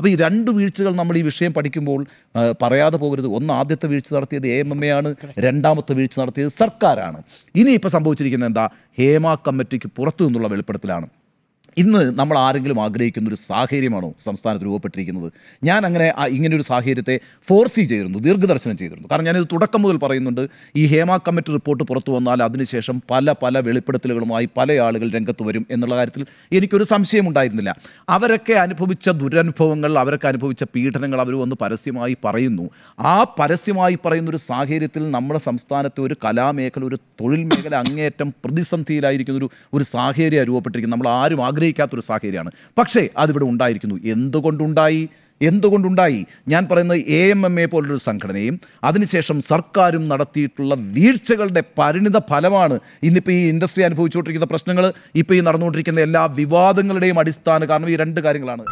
അപ്പോൾ ഈ രണ്ട് വീഴ്ചകൾ നമ്മൾ ഈ വിഷയം പഠിക്കുമ്പോൾ പറയാതെ പോകരുത് ഒന്ന് ആദ്യത്തെ വീഴ്ച നടത്തിയത് എ എം എം എ ആണ് രണ്ടാമത്തെ വീഴ്ച നടത്തിയത് സർക്കാരാണ് ഇനി സംഭവിച്ചിരിക്കുന്നത് എന്താ ഹേമ കമ്മിറ്റിക്ക് പുറത്തു നിന്നുള്ള വെളിപ്പെടുത്തലാണ് ഇന്ന് നമ്മൾ ആരെങ്കിലും ആഗ്രഹിക്കുന്ന ഒരു സാഹചര്യമാണോ സംസ്ഥാനത്ത് രൂപപ്പെട്ടിരിക്കുന്നത് ഞാൻ അങ്ങനെ ഇങ്ങനെ ഒരു സാഹചര്യത്തെ ഫോർസി ചെയ്തിരുന്നു ദീർഘദർശനം ചെയ്തിരുന്നു കാരണം ഞാനിത് തുടക്കം മുതൽ പറയുന്നുണ്ട് ഈ ഹേമ കമ്മിറ്റി റിപ്പോർട്ട് പുറത്തു വന്നാൽ അതിനുശേഷം പല പല വെളിപ്പെടുത്തലുകളുമായി പല ആളുകൾ രംഗത്ത് വരും എന്നുള്ള കാര്യത്തിൽ എനിക്കൊരു സംശയം ഉണ്ടായിരുന്നില്ല അവരൊക്കെ അനുഭവിച്ച ദുരനുഭവങ്ങൾ അവരൊക്കെ അനുഭവിച്ച പീഡനങ്ങൾ അവർ വന്ന് പരസ്യമായി പറയുന്നു ആ പരസ്യമായി പറയുന്ന ഒരു സാഹചര്യത്തിൽ നമ്മുടെ സംസ്ഥാനത്തെ ഒരു കലാമേഖല ഒരു തൊഴിൽ മേഖല അങ്ങേയറ്റം പ്രതിസന്ധിയിലായിരിക്കുന്ന ഒരു ഒരു സാഹചര്യം രൂപപ്പെട്ടിരിക്കുന്നു നമ്മൾ ആരും ആഗ്രഹിക്കാത്തൊരു സാഹചര്യമാണ് പക്ഷേ അതിവിടെ ഉണ്ടായിരിക്കുന്നു എന്തുകൊണ്ടുണ്ടായി എന്തുകൊണ്ടുണ്ടായി ഞാൻ പറയുന്നത് എ എം എം എ പോലൊരു സംഘടനയും അതിനുശേഷം സർക്കാരും നടത്തിയിട്ടുള്ള വീഴ്ചകളുടെ പരിണിത ഫലമാണ് ഇന്നിപ്പോൾ ഈ ഇൻഡസ്ട്രി അനുഭവിച്ചുകൊണ്ടിരിക്കുന്ന പ്രശ്നങ്ങൾ ഇപ്പോൾ ഈ നടന്നുകൊണ്ടിരിക്കുന്ന എല്ലാ വിവാദങ്ങളുടെയും അടിസ്ഥാന കാരണം ഈ രണ്ട് കാര്യങ്ങളാണ്